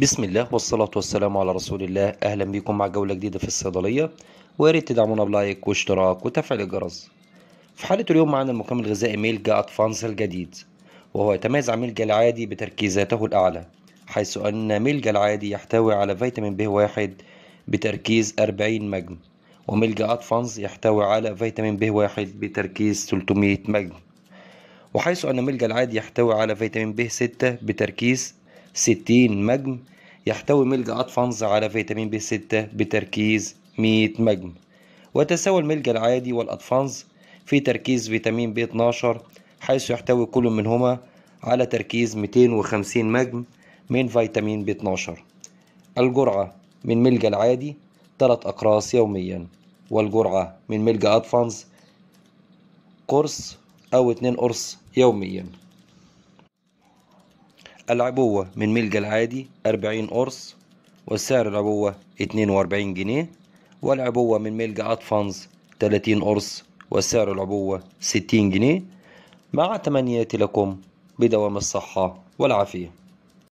بسم الله والصلاة والسلام على رسول الله أهلا بكم مع جولة جديدة في الصيدلية ويا ريت تدعمونا بلايك واشتراك وتفعيل الجرس في حالة اليوم معنا المكمل الغذائي ميلجا أدفانس الجديد وهو يتميز عن ميلجا العادي بتركيزاته الأعلى حيث أن ميلجا العادي يحتوي على فيتامين ب واحد بتركيز 40 مجم وميلجا أدفانس يحتوي على فيتامين ب واحد بتركيز 300 مجم وحيث أن ميلجا العادي يحتوي على فيتامين ب 6 بتركيز 60 مجم يحتوي ملج اطفانز على فيتامين بي 6 بتركيز 100 مجم وتساوى الملج العادي والاطفانز في تركيز فيتامين بي 12 حيث يحتوي كل منهما على تركيز 250 مجم من فيتامين بي 12 الجرعة من ملج العادي 3 أقراص يوميا والجرعة من ملج أدفانز قرص أو 2 قرص يوميا العبوة من ملجا العادي 40 قرص وسعر العبوة 42 جنيه والعبوة من ملجا أطفانز 30 قرص وسعر العبوة 60 جنيه مع تمنياتي لكم بدوام الصحة والعافية